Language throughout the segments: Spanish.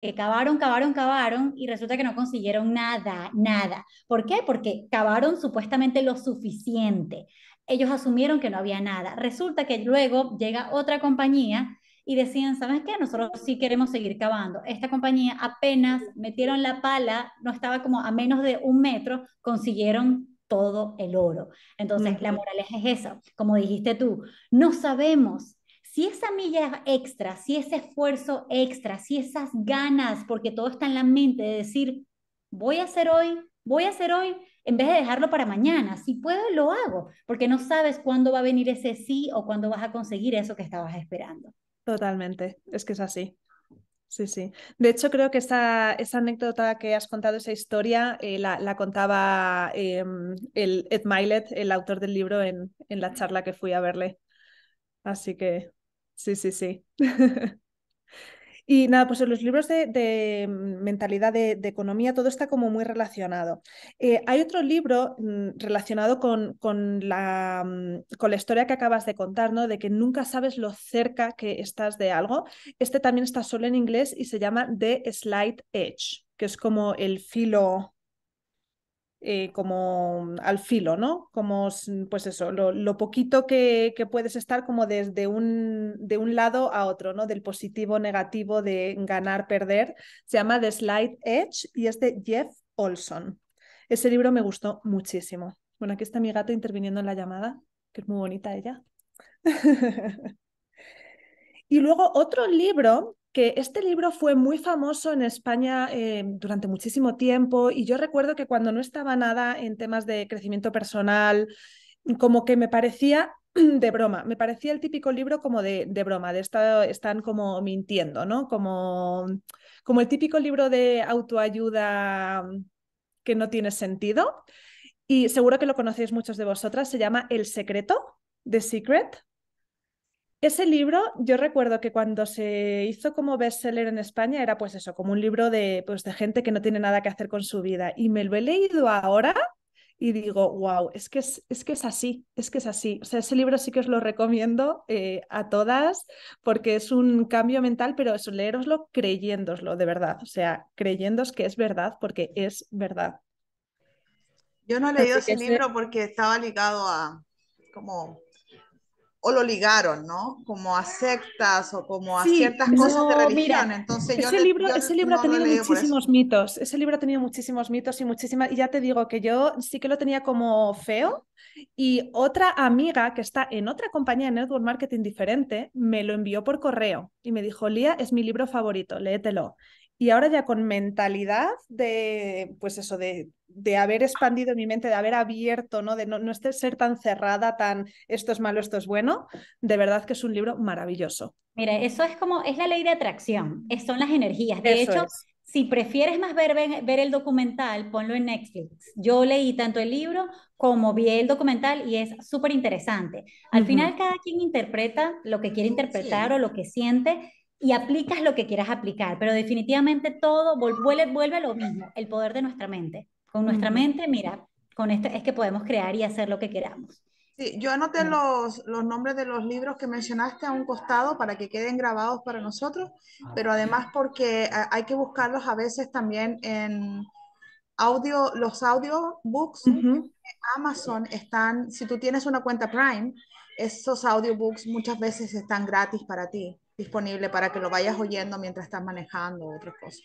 que cavaron, cavaron, cavaron y resulta que no consiguieron nada, nada. ¿Por qué? Porque cavaron supuestamente lo suficiente. Ellos asumieron que no había nada. Resulta que luego llega otra compañía y decían, ¿sabes qué? Nosotros sí queremos seguir cavando. Esta compañía apenas metieron la pala, no estaba como a menos de un metro, consiguieron todo el oro. Entonces, la moraleja es esa, como dijiste tú, no sabemos esa milla extra, si ese esfuerzo extra, si esas ganas, porque todo está en la mente de decir, voy a hacer hoy, voy a hacer hoy, en vez de dejarlo para mañana, si puedo, lo hago, porque no sabes cuándo va a venir ese sí o cuándo vas a conseguir eso que estabas esperando. Totalmente, es que es así. Sí, sí. De hecho, creo que esa, esa anécdota que has contado, esa historia, eh, la, contaba em, el Ed Milet, el autor del libro, en la charla que fui a verle. Así que Sí, sí, sí. Y nada, pues en los libros de, mentalidad de, economía todo está como muy relacionado. Eh, hay otro libro mm, relacionado con, la, mm, con la historia que acabas de contar, ¿no? De que nunca sabes lo cerca que estás de algo. Este también está solo en inglés y se llama The Slight Edge, que es como el filo eh, como al filo, ¿no? Como, pues eso, lo, poquito que, puedes estar como desde un, de un lado a otro, ¿no? Del positivo, negativo, de ganar, perder. Se llama The Slight Edge y es de Jeff Olson. Ese libro me gustó muchísimo. Bueno, aquí está mi gata interviniendo en la llamada, que es muy bonita ella. y luego otro libro que este libro fue muy famoso en España eh, durante muchísimo tiempo y yo recuerdo que cuando no estaba nada en temas de crecimiento personal, como que me parecía de broma, me parecía el típico libro como de, broma, de están como mintiendo, ¿no? Como, como el típico libro de autoayuda que no tiene sentido. Y seguro que lo conocéis muchos de vosotras, se llama El Secreto, The Secret, ese libro, yo recuerdo que cuando se hizo como bestseller en España era pues eso, como un libro de, pues de gente que no tiene nada que hacer con su vida. Y me lo he leído ahora y digo, wow, es que es, que es así, es que es así. O sea, ese libro sí que os lo recomiendo eh, a todas porque es un cambio mental, pero eso, leeroslo creyéndoslo de verdad. O sea, creyéndos que es verdad porque es verdad. Yo no he leído ese libro porque estaba ligado a como o lo ligaron, ¿no? Como a sectas o como a ciertas cosas de religión. Entonces, ese libro, ese libro ha tenido muchísimos mitos. Ese libro ha tenido muchísimos mitos y muchísimas. Y ya te digo que yo sí que lo tenía como feo. Y otra amiga que está en otra compañía de network marketing diferente me lo envió por correo y me dijo: Lía, es mi libro favorito, léetelo y ahora ya con mentalidad de, pues eso, de, de haber expandido mi mente, de haber abierto, ¿no? De no, no este ser tan cerrada, tan esto es malo, esto es bueno, de verdad que es un libro maravilloso. Mira, eso es como, es la ley de atracción, son las energías. De hecho, si prefieres más ver, ver el documental, ponlo en Netflix. Yo leí tanto el libro como vi el documental y es súper interesante. Al final cada quien interpreta lo que quiere interpretar o lo que siente y aplicas lo que quieras aplicar, pero definitivamente todo vuelve, vuelve a lo mismo, el poder de nuestra mente. Con nuestra mente, mira, con esto es que podemos crear y hacer lo que queramos. Sí, yo anoté mm. los, los, nombres de los libros que mencionaste a un costado para que queden grabados para nosotros, ah. pero además porque eh, hay que buscarlos a veces también en audio, los audiobooks Amazon están, si tú tienes una cuenta Prime, esos audiobooks muchas veces están gratis para ti disponible para que lo vayas oyendo mientras estás manejando otras cosas.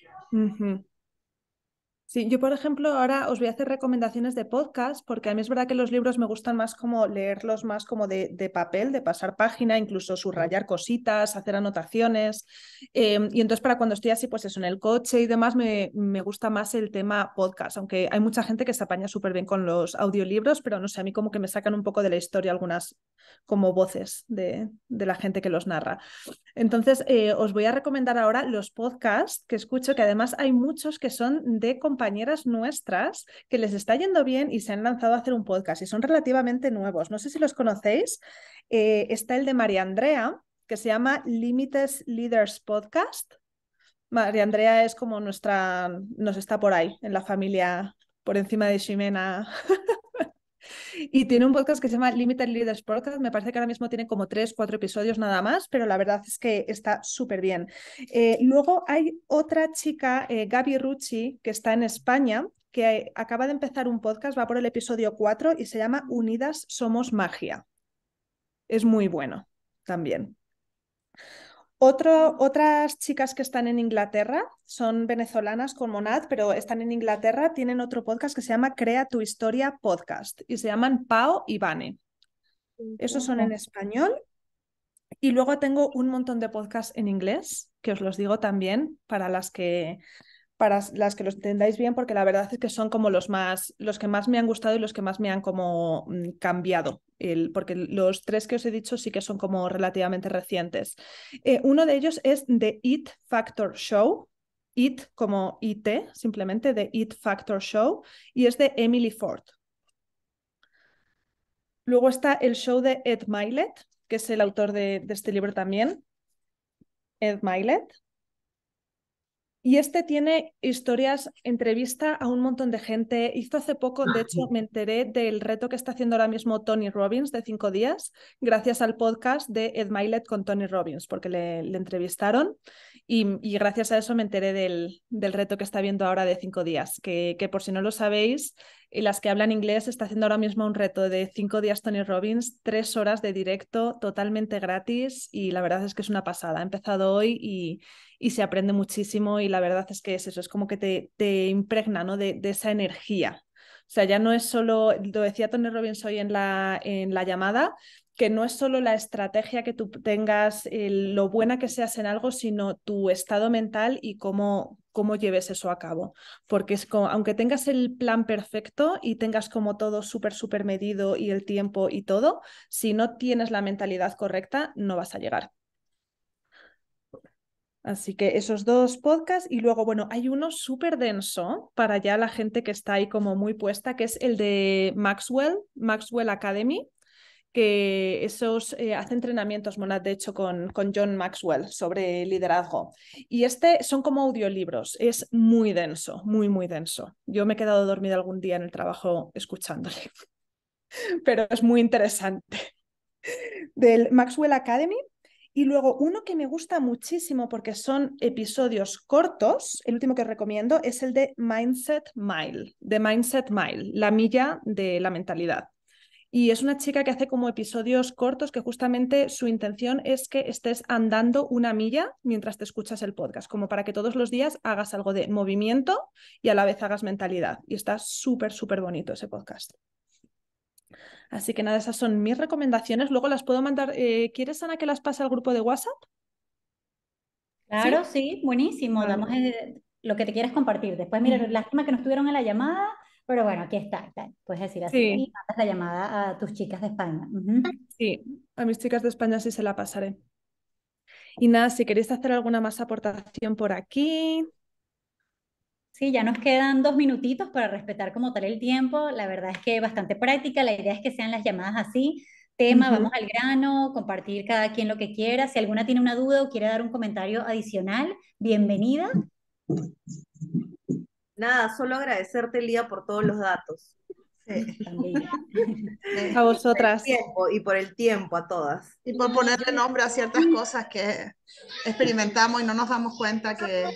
Sí, yo por ejemplo ahora os voy a hacer recomendaciones de podcast porque a mí es verdad que los libros me gustan más como leerlos más como de, de papel, de pasar página, incluso subrayar cositas, hacer anotaciones. Em, y entonces para cuando estoy así, pues eso, en el coche y demás, me, me gusta más el tema podcast, aunque hay mucha gente que se apaña súper bien con los audiolibros, pero no sé, a mí como que me sacan un poco de la historia algunas como voces de, de la gente que los narra. Entonces eh, os voy a recomendar ahora los podcasts que escucho, que además hay muchos que son de compañeras nuestras que les está yendo bien y se han lanzado a hacer un podcast y son relativamente nuevos. No sé si los conocéis. Eh, está el de María Andrea, que se llama Límites Leaders Podcast. María Andrea es como nuestra, nos está por ahí, en la familia, por encima de Ximena. Y tiene un podcast que se llama Limited Leaders Podcast. Me parece que ahora mismo tiene como tres, cuatro episodios nada más, pero la verdad es que está súper bien. Eh, luego hay otra chica, eh, Gaby Rucci, que está en España, que eh, acaba de empezar un podcast, va por el episodio 4 y se llama Unidas Somos Magia. Es muy bueno también. Otro, otras chicas que están en Inglaterra son venezolanas con Monad, pero están en Inglaterra, tienen otro podcast que se llama Crea tu historia podcast y se llaman Pau y Vane. Esos son en español. Y luego tengo un montón de podcasts en inglés, que os los digo también, para las que para las que los entendáis bien, porque la verdad es que son como los más, los que más me han gustado y los que más me han como mm, cambiado, el, porque los tres que os he dicho sí que son como relativamente recientes. Eh, uno de ellos es The It Factor Show, It como IT, simplemente The It Factor Show, y es de Emily Ford. Luego está el show de Ed Milet, que es el autor de, de este libro también, Ed Milet. Y este tiene historias, entrevista a un montón de gente. Hizo hace poco, de hecho, me enteré del reto que está haciendo ahora mismo Tony Robbins de cinco días, gracias al podcast de Ed Milet con Tony Robbins, porque le, entrevistaron. Y, gracias a eso me enteré del, reto que está viendo ahora de cinco días, que, que por si no lo sabéis, y las que hablan inglés está haciendo ahora mismo un reto de cinco días Tony Robbins, tres horas de directo totalmente gratis y la verdad es que es una pasada. Ha empezado hoy y, se aprende muchísimo y la verdad es que es eso, es como que te, te impregna ¿no? de, esa energía. O sea, ya no es solo, lo decía Tony Robbins hoy en la, en la llamada, que no es solo la estrategia que tú tengas, lo buena que seas en algo, sino tu estado mental y cómo, cómo lleves eso a cabo. Porque es como, aunque tengas el plan perfecto y tengas como todo súper, súper medido y el tiempo y todo, si no tienes la mentalidad correcta, no vas a llegar. Así que esos dos podcasts y luego, bueno, hay uno súper denso para ya la gente que está ahí como muy puesta, que es el de Maxwell, Maxwell Academy que esos eh, hace entrenamientos, Monad, de hecho, con, con, John Maxwell sobre liderazgo. Y este son como audiolibros, es muy denso, muy, muy denso. Yo me he quedado dormida algún día en el trabajo escuchándole, pero es muy interesante. Del Maxwell Academy. Y luego uno que me gusta muchísimo porque son episodios cortos, el último que recomiendo es el de Mindset Mile, de Mindset Mile, la milla de la mentalidad y es una chica que hace como episodios cortos que justamente su intención es que estés andando una milla mientras te escuchas el podcast, como para que todos los días hagas algo de movimiento y a la vez hagas mentalidad. Y está súper, súper bonito ese podcast. Así que nada, esas son mis recomendaciones. Luego las puedo mandar. Eh, ¿Quieres, Ana, que las pase al grupo de WhatsApp? Claro, sí, buenísimo. Damos eh, lo que te quieras compartir. Después, mira, lástima que no estuvieron en la llamada, pero bueno, aquí está, puedes decir así. mandas la llamada a tus chicas de España. Sí, a mis chicas de España sí se la pasaré. Y nada, si queréis hacer alguna más aportación por aquí. Sí, ya nos quedan dos minutitos para respetar como tal el tiempo. La verdad es que es bastante práctica. La idea es que sean las llamadas así. Tema, vamos al grano, compartir cada quien lo que quiera. Si alguna tiene una duda o quiere dar un comentario adicional, bienvenida. Nada, solo agradecerte, Lía, por todos los datos. Sí. A vosotras. Tiempo, y por el tiempo a todas. Y por ponerle nombre a ciertas cosas que experimentamos y no nos damos cuenta que,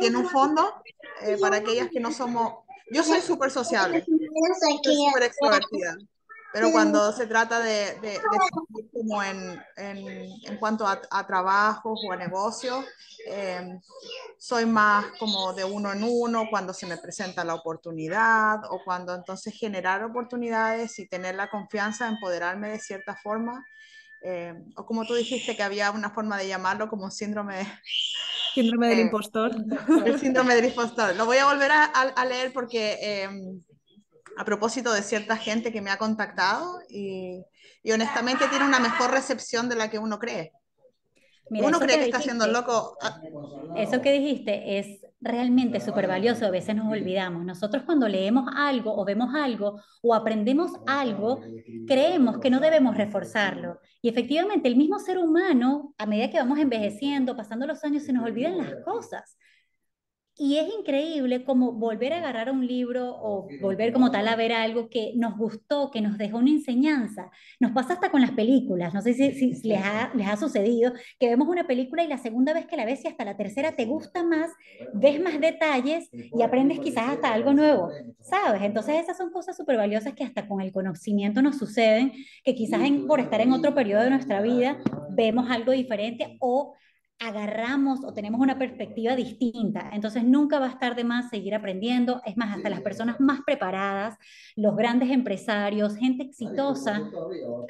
tiene un fondo eh, para aquellas que no somos... Yo soy súper sociable, súper extrovertida, pero cuando se trata de en, en, cuanto a, a, trabajos o a negocios. Eh, soy más como de uno en uno cuando se me presenta la oportunidad o cuando entonces generar oportunidades y tener la confianza, empoderarme de cierta forma. Eh, o como tú dijiste que había una forma de llamarlo como síndrome síndrome del eh, impostor síndrome del impostor lo voy a volver a, a leer porque a propósito de cierta gente que me ha contactado y, honestamente tiene una mejor recepción de la que uno cree. uno cree que, está siendo loco. Ah, eso que dijiste es realmente súper valioso, a veces nos olvidamos. Nosotros cuando leemos algo o vemos algo o aprendemos algo, creemos que no debemos reforzarlo. Y efectivamente el mismo ser humano, a medida que vamos envejeciendo, pasando los años, se nos olvidan las cosas. Y es increíble como volver a agarrar un libro o volver como tal a ver algo que nos gustó, que nos dejó una enseñanza. Nos pasa hasta con las películas, no sé si, les, ha, les, ha, sucedido, que vemos una película y la segunda vez que la ves y hasta la tercera te gusta más, ves más detalles y aprendes quizás hasta algo nuevo, ¿sabes? Entonces esas son cosas súper valiosas que hasta con el conocimiento nos suceden, que quizás por estar en otro periodo de nuestra vida vemos algo diferente o agarramos o tenemos una perspectiva distinta. Entonces nunca va a estar de más seguir aprendiendo. Es más, hasta las personas más preparadas, los grandes empresarios, gente exitosa,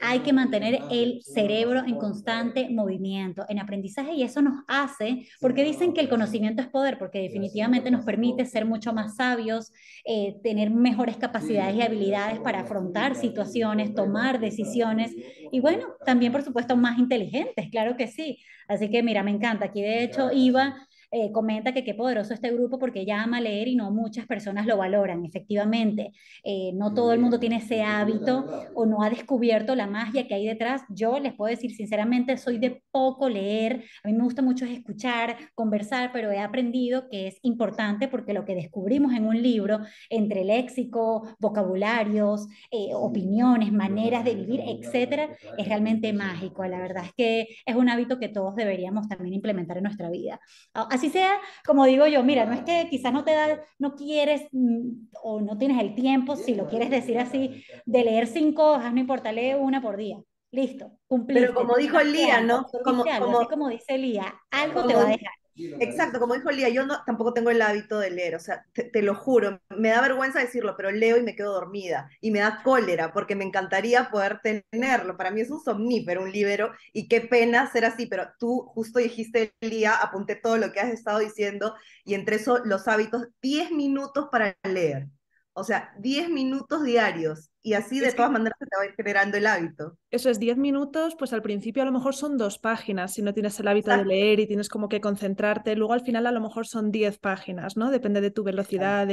hay que mantener el cerebro en constante movimiento, en aprendizaje y eso nos hace, porque dicen que el conocimiento es poder, porque definitivamente nos permite ser mucho más sabios, eh, tener mejores capacidades y habilidades para afrontar situaciones, tomar decisiones y bueno, también por supuesto más inteligentes, claro que sí. Así que mira, me encanta. Aquí de hecho iba eh, comenta que qué poderoso este grupo porque ya ama leer y no muchas personas lo valoran, efectivamente. Eh, no todo el mundo tiene ese hábito o no ha descubierto la magia que hay detrás. Yo les puedo decir sinceramente, soy de poco leer, a mí me gusta mucho escuchar, conversar, pero he aprendido que es importante porque lo que descubrimos en un libro, entre léxico, vocabularios, eh, opiniones, maneras de vivir, etcétera, es realmente mágico. La verdad es que es un hábito que todos deberíamos también implementar en nuestra vida. Ah, así si sea, como digo yo, mira, no es que quizás no te da, no quieres mm, o no tienes el tiempo, si lo quieres decir así, de leer cinco hojas, no importa, lee una por día. Listo, cumpliste. Pero como dijo Lía, ¿no? Como, como, dice Lía, algo te va a dejar. Exacto, como dijo Lía, yo tampoco tengo el hábito de leer, o sea, te, lo juro, me da vergüenza decirlo, pero leo y me quedo dormida y me da cólera porque me encantaría poder tenerlo. Para mí es un somnífero un libro y qué pena ser así, pero tú justo dijiste, Lía, apunté todo lo que has estado diciendo y entre eso los hábitos, 10 minutos para leer, o sea, 10 minutos diarios y así de todas maneras se te va a ir generando el hábito. Eso es 10 minutos, pues al principio a lo mejor son dos páginas, si no tienes el hábito de leer y tienes como que concentrarte, luego al final a lo mejor son 10 páginas, ¿no? Depende de tu velocidad.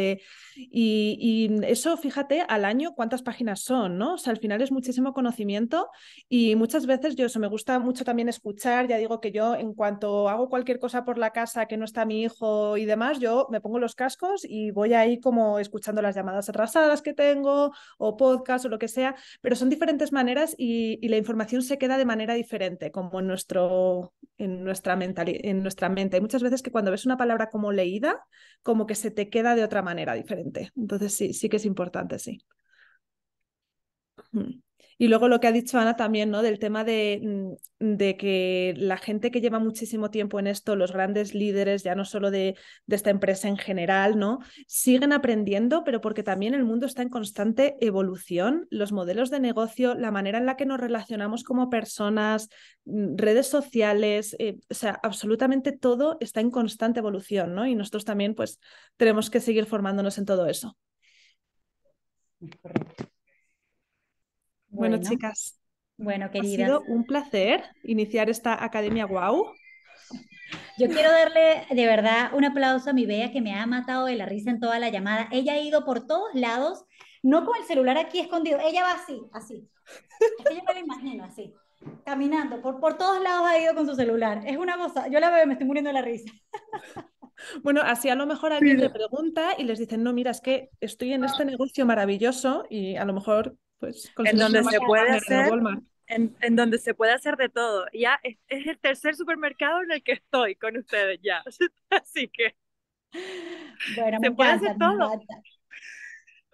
Y, eso, fíjate, al año cuántas páginas son, ¿no? O sea, al final es muchísimo conocimiento y muchas veces yo eso me gusta mucho también escuchar, ya digo que yo en cuanto hago cualquier cosa por la casa que no está mi hijo y demás, yo me pongo los cascos y voy ahí como escuchando las llamadas atrasadas que tengo o pod caso, o lo que sea, pero son diferentes maneras y, la información se queda de manera diferente, como en, nuestro, en, nuestra en nuestra mente. Hay muchas veces que cuando ves una palabra como leída, como que se te queda de otra manera diferente. Entonces sí, sí que es importante, sí. Mm. Y luego lo que ha dicho Ana también, ¿no? Del tema mm, de, que la gente que lleva muchísimo tiempo en esto, los grandes líderes, ya no solo de, esta empresa en general, ¿no? Siguen aprendiendo, pero porque también el mundo está en constante evolución, los modelos de negocio, la manera en la que nos relacionamos como personas, mm, redes sociales, eh, o sea, absolutamente todo está en constante evolución, ¿no? Y nosotros también, pues, tenemos que seguir formándonos en todo eso. Correcto. Bueno, chicas. Bueno, queridas. Ha sido un placer iniciar esta Academia Guau. Yo quiero darle de verdad un aplauso a mi Bea que me ha matado de la risa en toda la llamada. Ella ha ido por todos lados, no con el celular aquí escondido, ella va así, así. yo me lo imagino así, caminando, por, por todos lados ha ido con su celular. Es una cosa, yo la veo, me estoy muriendo de la risa. Bueno, así a lo mejor alguien le pregunta y les dicen, no, mira, es que estoy en este negocio maravilloso y a lo mejor pues en donde se puede hacer en, donde se puede hacer de todo. Ya es, es, el tercer supermercado en el que estoy con ustedes ya. Así que bueno, se puede hacer todo.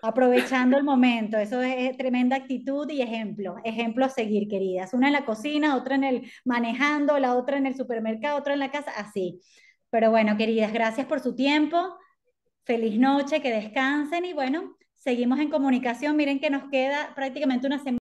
Aprovechando el momento, eso es eh, tremenda actitud y ejemplo, ejemplo a seguir, queridas. Una en la cocina, otra en el manejando, la otra en el supermercado, otra en la casa, así. Pero bueno, queridas, gracias por su tiempo. Feliz noche, que descansen y bueno, Seguimos en comunicación. Miren que nos queda prácticamente una semana.